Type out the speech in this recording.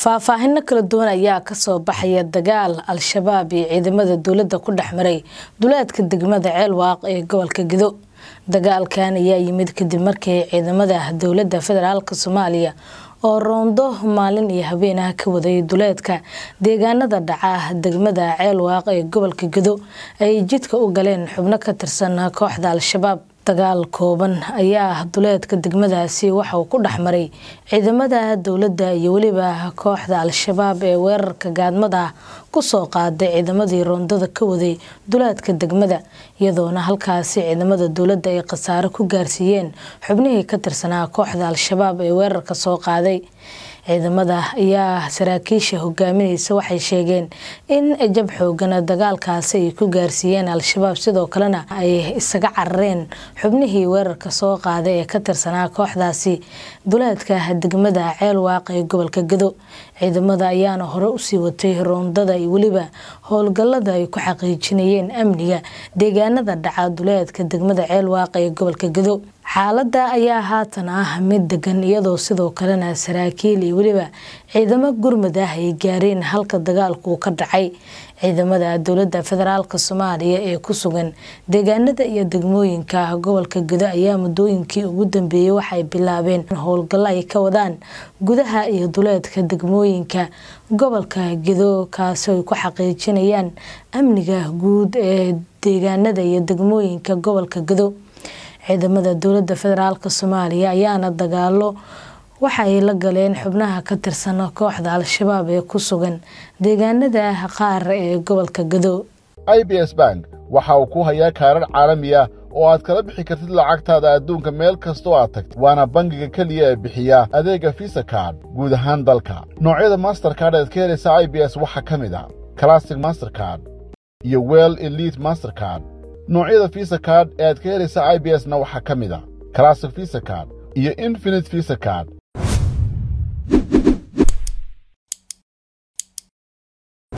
faahfaahino kala duwan ayaa kasoo baxaya dagaal al-shabaab iyo ciidamada dowladda ku dhex maray duleedka degmada ceelwaaq ee gobolka gido dagaalkan ayaa yimid kadib markii ciidamada dowladda federaalk soomaaliya oo roondo maalin iyo habeenah ka waday duleedka deegaanada dhaca degmada ceelwaaq ee gobolka gido ay jidka u galeen xubno ka tirsan kooxda al-shabaab dagaal kooban ayaa ah duleedka degmadaasi waxa uu ku dhex maray ciidamada dowladda iyo weliba kooxda al-shabaab ee weerarka gaadmada ku soo qaaday ciidamadii roondada ka waday duleedka degmada iyadoona halkaasi ciidamada dowladda ay khasaare ku gaarsiiyeen xubnihii ka tirsanaa kooxda al-shabaab ee weerarka soo qaaday ciidamada ayaa ah saraakiisha hogaaminaysa waxay sheegeen in jab xoogana dagaalkaasi ay ku gaarsiiyeen al-shabaab sidoo kalena ay isaga carareen xubnihii weerarka soo qaaday ee ka tirsanaa kooxdaasi duleedka degmada ceel waaq ee gobolka gado ciidamada ayaana hore usii watay roondada iyo weliba howlgallada ay ku xaqiijinayeen amniga deegaanada dhaca duleedka degmada ceel waaq ee gobolka gado xaaladda ayaa haatan ah mid degan iyadoo sidoo kalena saraakiil iyo weliba ciidamo gurmad ah ay gaareen halka dagaalku ka dhacay ciidamada dowladda federaalka soomaaliya ee ku sugan deegaanada iyo degmooyinka gobolka gudo ayaa muddooyinkii ugu dambeeyey waxay bilaabeen howlgallo ay ka wadaan gudaha iyo duleedka degmooyinka gobolka gedo kaasi ay ku xaqiijinayaan amniga guud ee deegaanada iyo degmooyinka gobolka gedo ciidamada dowlada federaalk soomaaliya ayaana dagaalo waxa ay la galeen xubnaha ka tirsan kooxda al-shabaab ee ku sugan deegaanada ah qaar ee gobolka gado i b s bank waxa uu ku hayaa kaarar caalami ah oo aad kala bixi kartid lacagtaada adduunka meel kastoo aad tagtid waana bangiga keliya ee bixiya adeega visa card guud ahaan dalka noocyada master card ead ka helaysa i b s waxaa ka mid a ah classic master card iyo well elite card noocyada visa card ee aad ka helaysa i b s na waxaa ka mid a ah classic visa card iyo infinite visa card